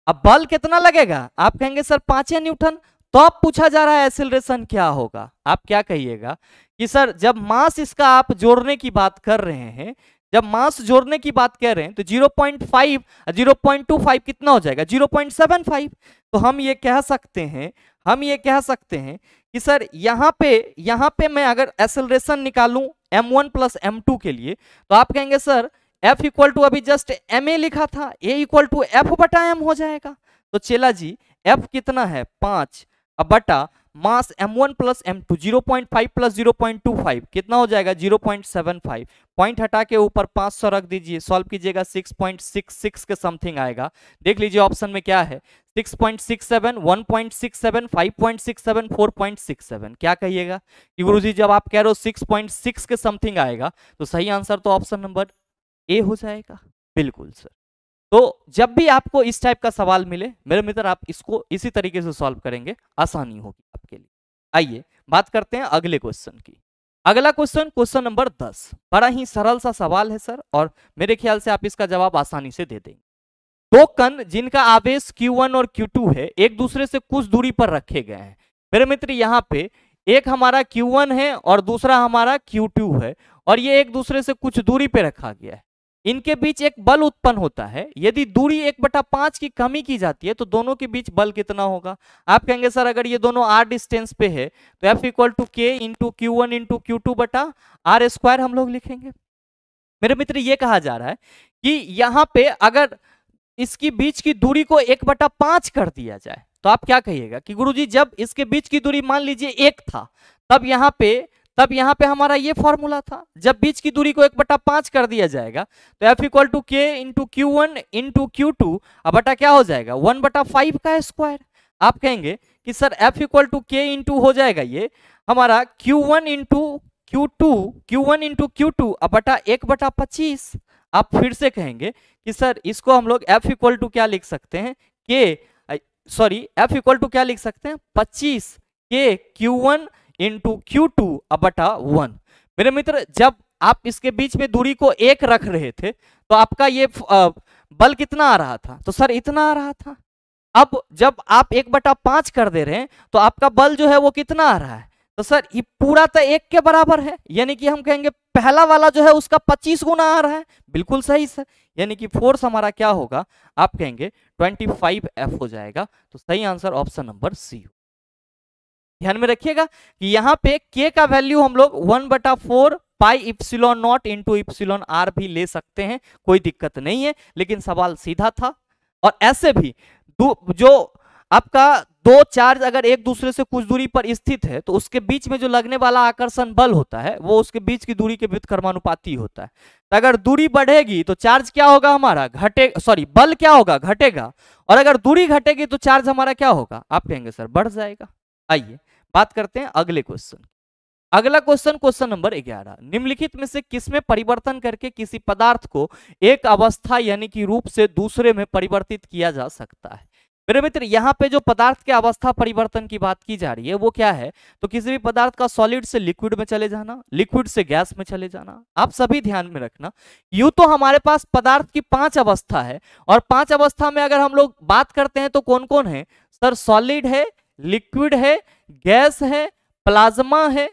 अब बल कितना लगेगा आप कहेंगे सर पांचे न्यूटन तो अब पूछा जा रहा है एसिलेशन क्या होगा आप क्या कहिएगा कि सर जब मास इसका आप जोड़ने की बात कर रहे हैं जब मास जोड़ने की बात कह रहे हैं तो 0.5 0.25 कितना हो जाएगा 0.75 तो हम ये कह सकते हैं हम ये कह सकते हैं कि सर यहाँ पे यहाँ पे मैं अगर एसलरेशन निकालूं m1 वन प्लस एम के लिए तो आप कहेंगे सर f इक्वल टू अभी जस्ट एम लिखा था a इक्वल टू एफ बटा एम हो जाएगा तो चेला जी एफ कितना है पाँच बटा mass m1 one plus M two zero point five plus zero point two five कितना हो जाएगा zero point seven five point हटा के ऊपर पांच सौ रख दीजिए सॉल्व कीजिएगा सिक्स पॉइंट सिक्स सिक्स के समथिंग आएगा देख लीजिए ऑप्शन में क्या है six point six seven one point six seven five point six seven four point six seven क्या कहिएगा कि गुरु जी जब आप कह रहे हो सिक्स पॉइंट सिक्स के समथिंग आएगा तो सही आंसर तो ऑप्शन नंबर ए हो जाएगा बिल्कुल सर तो जब भी आपको इस टाइप का सवाल मिले मेरे मित्र आप इसको इसी तरीके से सॉल्व करेंगे आसानी होगी आपके लिए आइए बात करते हैं अगले क्वेश्चन की अगला क्वेश्चन क्वेश्चन नंबर दस बड़ा ही सरल सा सवाल है सर और मेरे ख्याल से आप इसका जवाब आसानी से दे देंगे दो कन जिनका आवेश Q1 और Q2 है एक दूसरे से कुछ दूरी पर रखे गए हैं मेरे मित्र यहाँ पे एक हमारा Q1 है और दूसरा हमारा Q2 है और ये एक दूसरे से कुछ दूरी पे रखा गया है इनके बीच एक बल उत्पन्न होता है यदि दूरी एक बटा पांच की कमी की जाती है तो दोनों के बीच बल कितना होगा आप कहेंगे सर अगर ये दोनों आर डिस्टेंस पे है तो F equal to K into Q one into Q two बटा आर स्क्वायर हम लोग लिखेंगे मेरे मित्र ये कहा जा रहा है कि यहाँ पे अगर इसकी बीच की दूरी को एक बटा पांच कर दिया जाए तो आप क्या कहिएगा कि गुरुजी जब इसके बीच की दूरी मान लीजिए एक था तब यहाँ पे तब यहाँ पे हमारा ये फॉर्मूला था जब बीच की दूरी को एक बटा पांच कर दिया जाएगा तो F equal to K into Q one into Q two बटा क्या हो जाएगा वन बटा फाइव का स्क्वायर आप कहेंगे कि sir F equal to K into हो जाएगा ये हमारा Q one into Q two Q one into Q two बटा एक बटा पच्चीस आप फिर से कहेंगे कि सर इसको हम लोग एफ इक्वल टू क्या लिख सकते हैं के सॉरी एफ इक्वल टू क्या लिख सकते हैं पच्चीस के Q one into Q two बटा वन मेरे मित्र जब आप इसके बीच में दूरी को एक रख रहे थे तो आपका ये बल कितना आ रहा था तो सर इतना आ रहा था अब जब आप एक बटा पांच कर दे रहे हैं तो आपका बल जो है वो कितना आ रहा है तो सर ये पूरा तो एक के बराबर है यानी कि हम कहेंगे पहला वाला जो है उसका पच्चीस गुना आ रहा है बिल्कुल सही सर यानी कि फोर्स हमारा क्या होगा आप कहेंगे ट्वेंटी फाइव एफ हो जाएगा तो सही आंसर ऑप्शन नंबर सी ध्यान में रखिएगा कि यहाँ पे के का वैल्यू हम लोग वन बटा four pi epsilon naught into epsilon R भी ले सकते हैं कोई दिक्कत नहीं है लेकिन सवाल सीधा था और ऐसे भी जो आपका दो चार्ज अगर एक दूसरे से कुछ दूरी पर स्थित है तो उसके बीच में जो लगने वाला आकर्षण बल होता है वो उसके बीच की दूरी के कर्मानुपाती होता है तो अगर दूरी बढ़ेगी तो चार्ज क्या होगा हमारा घटे सॉरी बल क्या होगा घटेगा और अगर दूरी घटेगी तो चार्ज हमारा क्या होगा आप कहेंगे सर बढ़ जाएगा आइए बात करते हैं अगले क्वेश्चन अगला क्वेश्चन क्वेश्चन नंबर 11 निम्नलिखित में से किसमें परिवर्तन करके किसी पदार्थ को एक अवस्था यानी कि रूप से दूसरे में परिवर्तित किया जा सकता है मेरे मित्र यहाँ पे जो पदार्थ के अवस्था परिवर्तन की बात की जा रही है वो क्या है तो किसी भी पदार्थ का सॉलिड से लिक्विड में चले जाना लिक्विड से गैस में चले जाना आप सभी ध्यान में रखना यूं तो हमारे पास पदार्थ की पांच अवस्था है और पांच अवस्था में अगर हम लोग बात करते हैं तो कौन कौन है सर सॉलिड है लिक्विड है गैस है प्लाज्मा है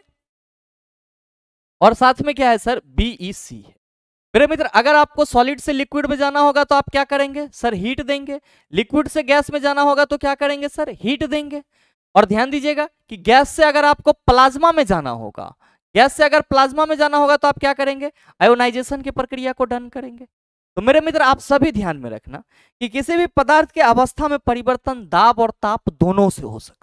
और साथ में क्या है सर बीईसी e है मेरे मित्र अगर आपको सॉलिड से लिक्विड में जाना होगा तो आप क्या करेंगे सर हीट देंगे लिक्विड से गैस में जाना होगा तो क्या करेंगे सर हीट देंगे और ध्यान दीजिएगा कि गैस से अगर आपको प्लाज्मा में जाना होगा गैस से अगर प्लाज्मा में जाना होगा तो आप क्या करेंगे आयोनाइजेशन की प्रक्रिया को डन करेंगे तो मेरे मित्र आप सभी ध्यान में रखना कि किसी भी पदार्थ के अवस्था में परिवर्तन दाब और ताप दोनों से हो सकता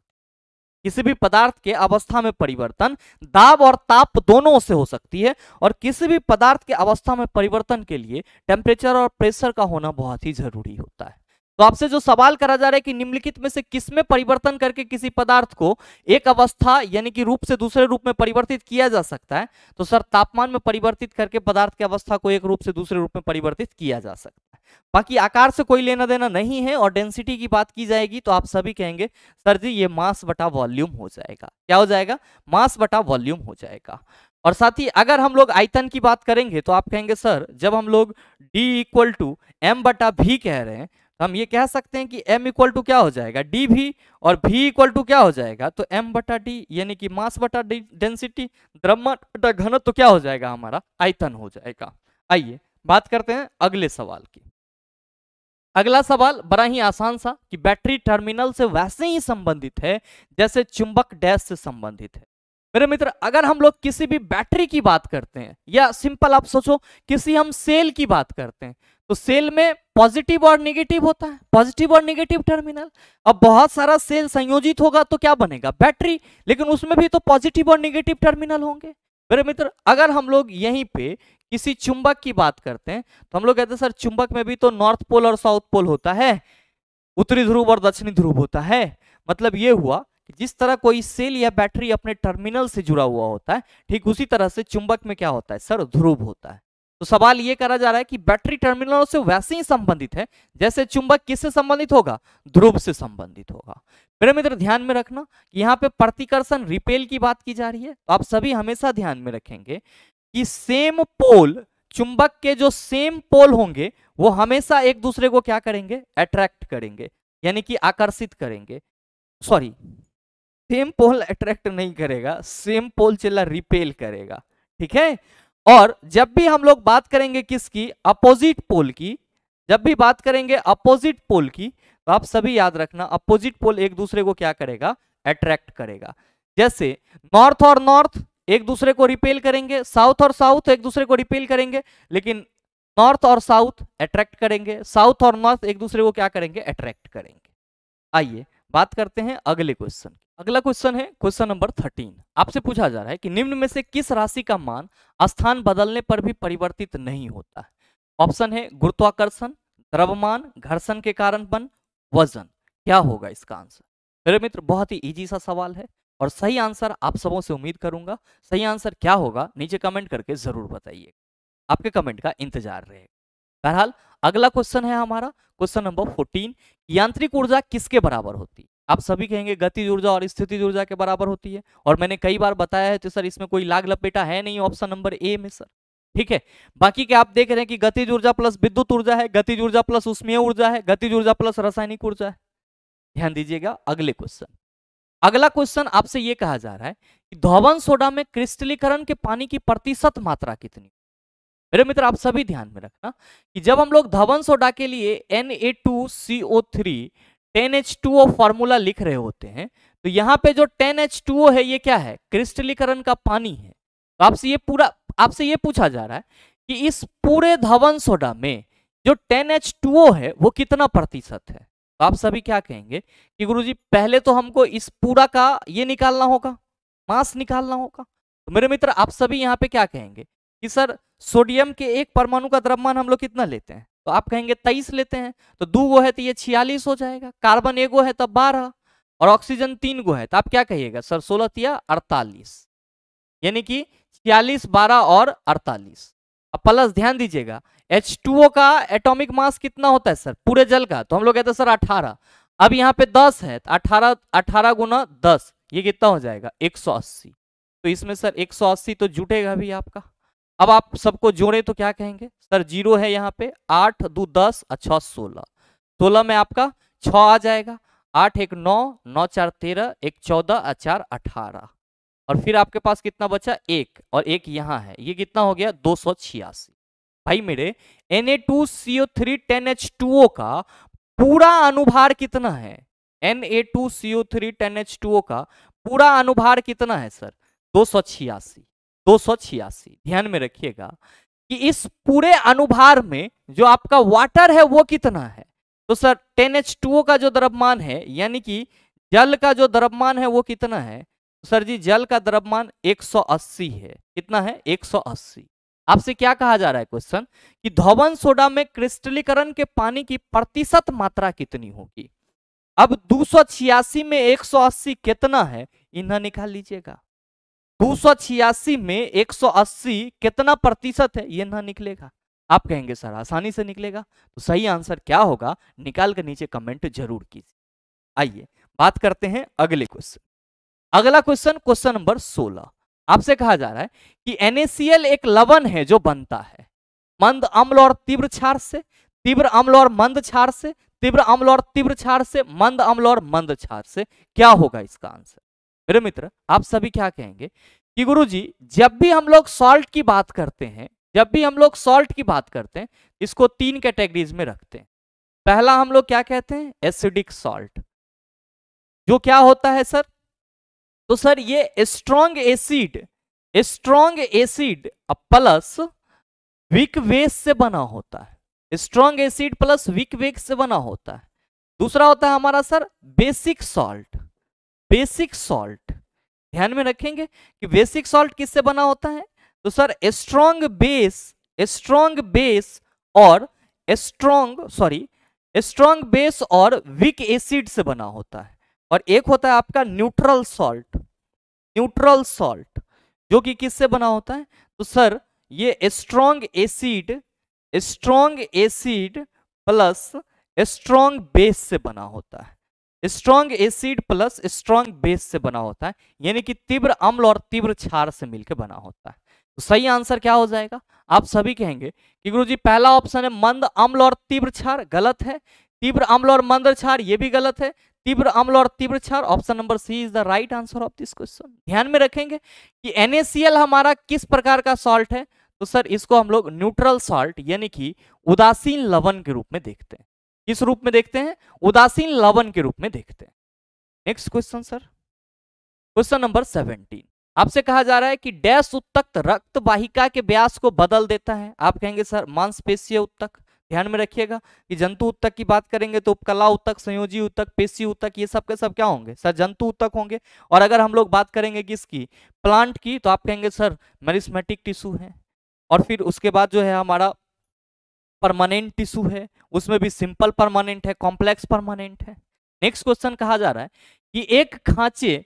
किसी भी पदार्थ के अवस्था में परिवर्तन दाब और ताप दोनों से हो सकती है और किसी भी पदार्थ के अवस्था में परिवर्तन के लिए टेम्परेचर और प्रेशर का होना बहुत ही जरूरी होता है तो आपसे जो सवाल करा जा रहा है कि निम्नलिखित में से किसमें परिवर्तन करके किसी पदार्थ को एक अवस्था यानी कि रूप से दूसरे रूप में परिवर्तित किया जा सकता है तो सर तापमान में परिवर्तित करके पदार्थ की अवस्था को एक रूप से दूसरे रूप में परिवर्तित किया जा सकता है बाकी आकार से कोई लेना देना नहीं है और डेंसिटी की बात की जाएगी तो आप सभी कहेंगे सर जी ये मास बटा वॉल्यूम हो जाएगा क्या हो जाएगा मास बटा वॉल्यूम हो जाएगा और साथ ही अगर हम लोग आयतन की बात करेंगे तो आप कहेंगे सर जब हम लोग d इक्वल टू एम बटा भी कह रहे हैं तो हम ये कह सकते हैं कि m इक्वल टू क्या हो जाएगा डी भी और भी इक्वल टू क्या हो जाएगा तो m बटा डी यानी कि मास बटा डेंसिटी द्रव्यमान बटा घनत्व तो क्या हो जाएगा हमारा आयतन हो जाएगा आइए बात करते हैं अगले सवाल की अगला सवाल बड़ा ही आसान सा कि बैटरी टर्मिनल से वैसे ही संबंधित है जैसे चुंबक डैश से संबंधित है मेरे मित्र अगर हम लोग किसी भी बैटरी की बात करते हैं या सिंपल आप सोचो किसी हम सेल की बात करते हैं तो सेल में पॉजिटिव और निगेटिव होता है पॉजिटिव और निगेटिव टर्मिनल अब बहुत सारा सेल संयोजित होगा तो क्या बनेगा बैटरी लेकिन उसमें भी तो पॉजिटिव और निगेटिव टर्मिनल होंगे मेरे मित्र अगर हम लोग यहीं पे किसी चुंबक की बात करते हैं तो हम लोग कहते हैं सर चुंबक में भी तो नॉर्थ पोल और साउथ पोल होता है उत्तरी ध्रुव और दक्षिणी ध्रुव होता है मतलब ये हुआ कि जिस तरह कोई सेल या बैटरी अपने टर्मिनल से जुड़ा हुआ होता है ठीक उसी तरह से चुंबक में क्या होता है सर ध्रुव होता है तो सवाल ये करा जा रहा है कि बैटरी टर्मिनलों से वैसे ही संबंधित है जैसे चुंबक किससे संबंधित होगा ध्रुव से संबंधित होगा मेरे मित्र ध्यान में रखना यहाँ पे प्रतिकर्षण रिपेल की बात की जा रही है तो आप सभी हमेशा ध्यान में रखेंगे कि सेम पोल चुंबक के जो सेम पोल होंगे वो हमेशा एक दूसरे को क्या करेंगे अट्रैक्ट करेंगे यानी कि आकर्षित करेंगे सॉरी सेम पोल अट्रैक्ट नहीं करेगा सेम पोल चिल्ला रिपेल करेगा ठीक है और जब भी हम लोग बात करेंगे किसकी अपोजिट पोल की जब भी बात करेंगे अपोजिट पोल की तो आप सभी याद रखना अपोजिट पोल एक दूसरे को क्या करेगा अट्रैक्ट करेगा जैसे नॉर्थ और नॉर्थ एक दूसरे को रिपेल करेंगे साउथ और साउथ एक दूसरे को रिपेल करेंगे लेकिन नॉर्थ और साउथ अट्रैक्ट करेंगे साउथ और नॉर्थ एक दूसरे को क्या करेंगे अट्रैक्ट करेंगे आइए बात करते हैं अगले क्वेश्चन अगला क्वेश्चन है क्वेश्चन नंबर थर्टीन आपसे पूछा जा रहा है कि निम्न में से किस राशि का मान स्थान बदलने पर भी परिवर्तित नहीं होता है ऑप्शन है गुरुत्वाकर्षण द्रव्यमान घर्षण के कारण बन वजन क्या होगा इसका आंसर मेरे मित्र बहुत ही इजी सा सवाल है और सही आंसर आप सबों से उम्मीद करूंगा सही आंसर क्या होगा नीचे कमेंट करके जरूर बताइए आपके कमेंट का इंतजार रहेगा बहरहाल अगला क्वेश्चन है हमारा क्वेश्चन नंबर फोर्टीन यांत्रिक ऊर्जा किसके बराबर होती है आप सभी कहेंगे गति ऊर्जा और स्थिति ऊर्जा के बराबर होती है और मैंने कई बार बताया है तो सर इसमें कोई लाग लपेटा है नहीं ऑप्शन नंबर ए में सर ठीक है बाकी के आप देख रहे हैं कि गति ऊर्जा प्लस विद्युत ऊर्जा है गति ऊर्जा प्लस उष्मीय ऊर्जा है गति ऊर्जा प्लस रासायनिक ऊर्जा है ध्यान दीजिएगा अगले क्वेश्चन अगला क्वेश्चन आपसे ये कहा जा रहा है कि धोवन सोडा में क्रिस्टलीकरण के पानी की प्रतिशत मात्रा कितनी मेरे मित्र आप सभी ध्यान में रखना कि जब हम लोग धवन सोडा के लिए Na2CO3 10H2O फॉर्मूला लिख रहे होते हैं तो यहाँ पे जो 10H2O है ये क्या है क्रिस्टलीकरण का पानी है तो आपसे ये पूरा आपसे ये पूछा जा रहा है कि इस पूरे धवन सोडा में जो 10H2O है वो कितना प्रतिशत है तो आप सभी क्या कहेंगे कि गुरुजी पहले तो हमको इस पूरा का ये निकालना होगा मास निकालना होगा तो मेरे मित्र आप सभी यहाँ पे क्या कहेंगे कि सर सोडियम के एक परमाणु का द्रव्यमान हम लोग कितना लेते हैं तो आप कहेंगे तेईस लेते हैं तो दो गो है तो ये छियालीस हो जाएगा कार्बन एक गो है तो बारह और ऑक्सीजन तीन गो है तो आप क्या कहिएगा सर सोलह तिया अड़तालीस यानी कि छियालीस बारह और अड़तालीस प्लस ध्यान दीजिएगा ओ का एटॉमिक मास कितना होता है सर पूरे जल का तो हम लोग कहते हैं सर अठारह अब यहाँ पे दस है तो अठारह अठारह गुना दस ये कितना हो जाएगा अस्सी तो इसमें सर अस्सी तो जुटेगा भी आपका अब आप सबको जोड़े तो क्या कहेंगे सर जीरो है यहाँ पे आठ दो दस और अच्छा, सोलह सोलह में आपका छ आ जाएगा आठ एक नौ नौ चार तेरह एक चौदह चार अठारह और फिर आपके पास कितना बचा एक और एक यहाँ है ये कितना हो गया दो भाई मेरे Na2CO3 का पूरा अनुभार कितना है Na2CO3 10H2O का पूरा अनुभार कितना है सर दो सौ छियासी दो सौ छियासी ध्यान में रखिएगा कि इस पूरे अनुभार में जो आपका वाटर है वो कितना है तो सर 10H2O का जो द्रव्यमान है यानी कि जल का जो द्रव्यमान है वो कितना है सर जी जल का द्रव्यमान 180 है कितना है 180 आपसे क्या कहा जा रहा है क्वेश्चन कि धवन सोडा में क्रिस्टलीकरण के पानी की प्रतिशत मात्रा कितनी होगी अब दो में 180 कितना है इन्हें निकाल लीजिएगा दो में 180 कितना प्रतिशत है ये ना निकलेगा आप कहेंगे सर आसानी से निकलेगा तो सही आंसर क्या होगा निकाल कर नीचे कमेंट जरूर कीजिए आइए बात करते हैं अगले क्वेश्चन अगला क्वेश्चन क्वेश्चन नंबर सोलह आपसे कहा जा रहा है कि NaCl एक लवन है जो बनता है मंद अम्ल और तीव्र क्षार से तीव्र अम्ल और मंद क्षार से तीव्र अम्ल और तीव्र क्षार से मंद अम्ल और मंद क्षार से क्या होगा इसका आंसर मेरे मित्र आप सभी क्या कहेंगे कि गुरुजी जब भी हम लोग सॉल्ट की बात करते हैं जब भी हम लोग सॉल्ट की बात करते हैं इसको तीन कैटेगरीज में रखते हैं पहला हम लोग क्या कहते हैं एसिडिक सॉल्ट जो क्या होता है सर तो सर ये strong acid strong acid plus weak base से बना होता है स्ट्रॉन्ग एसिड प्लस वीक वेक से बना होता है दूसरा होता है हमारा sir basic salt basic salt ध्यान में रखेंगे कि बेसिक सॉल्ट किससे बना होता है तो sir strong base strong base और स्ट्रॉन्ग सॉरी स्ट्रॉन्ग बेस और वीक एसिड से बना होता है और एक होता है आपका न्यूट्रल सॉल्ट न्यूट्रल सॉल्ट जो कि किससे बना होता है तो सर ये strong acid strong acid plus strong base से बना होता है strong acid plus strong base से बना होता है यानी कि तीव्र अम्ल और तीव्र छार से मिलकर बना होता है तो सही आंसर क्या हो जाएगा आप सभी कहेंगे कि गुरुजी पहला ऑप्शन है मंद अम्ल और तीव्र छार गलत है तीव्र अम्ल और मंद छार ये भी गलत है तीव्र अम्ल और तीव्र क्षार option number C is the right answer of this question ध्यान में रखेंगे कि NaCl हमारा किस प्रकार का सॉल्ट है तो सर इसको हम लोग न्यूट्रल सॉल्ट यानी कि उदासीन लवण के रूप में देखते हैं किस रूप में देखते हैं उदासीन लवण के रूप में देखते हैं next question sir question number seventeen आपसे कहा जा रहा है कि डैश उत्तक रक्त वाहिका के व्यास को बदल देता है आप कहेंगे सर मांसपेशीय उत्तक ध्यान में रखिएगा कि जंतु उत्तक की बात करेंगे तो उपकला उत्तक संयोजी उत्तक पेशी उत्तक ये सब के सब क्या होंगे सर जंतु उत्तक होंगे और अगर हम लोग बात करेंगे किसकी प्लांट की तो आप कहेंगे सर मरिस्मेटिक टिश्यू है और फिर उसके बाद जो है हमारा परमानेंट टिश्यू है उसमें भी सिंपल परमानेंट है कॉम्प्लेक्स परमानेंट है नेक्स्ट क्वेश्चन कहा जा रहा है कि एक खांचे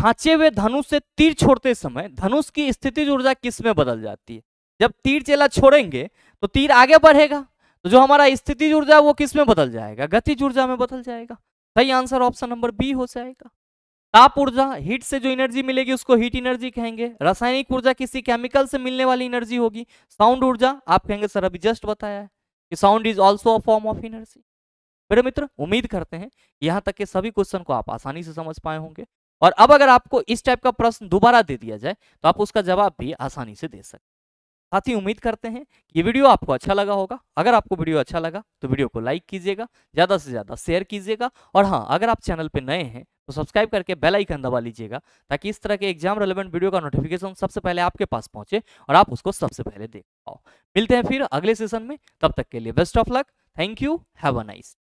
खांचे हुए धनुष से तीर छोड़ते समय धनुष की स्थिति ऊर्जा किस में बदल जाती है जब तीर चेला छोड़ेंगे तो तीर आगे बढ़ेगा तो जो हमारा स्थिति ऊर्जा वो किस में बदल जाएगा गति ऊर्जा में बदल जाएगा सही आंसर ऑप्शन नंबर बी हो जाएगा ताप ऊर्जा हीट से जो एनर्जी मिलेगी उसको हीट एनर्जी कहेंगे रासायनिक ऊर्जा किसी केमिकल से मिलने वाली एनर्जी होगी साउंड ऊर्जा आप कहेंगे सर अभी जस्ट बताया है कि sound is also a form of energy मेरे मित्र उम्मीद करते हैं यहाँ तक के सभी क्वेश्चन को आप आसानी से समझ पाए होंगे और अब अगर आपको इस टाइप का प्रश्न दोबारा दे दिया जाए तो आप उसका जवाब भी आसानी से दे सकते साथ ही उम्मीद करते हैं कि ये वीडियो आपको अच्छा लगा होगा अगर आपको वीडियो अच्छा लगा तो वीडियो को लाइक कीजिएगा ज़्यादा से ज़्यादा शेयर कीजिएगा और हाँ अगर आप चैनल पर नए हैं तो सब्सक्राइब करके बेल आइकन दबा लीजिएगा ताकि इस तरह के एग्जाम रिलेवेंट वीडियो का नोटिफिकेशन सबसे पहले आपके पास पहुंचे और आप उसको सबसे पहले देख पाओ मिलते हैं फिर अगले सेशन में तब तक के लिए best of luck thank you have a nice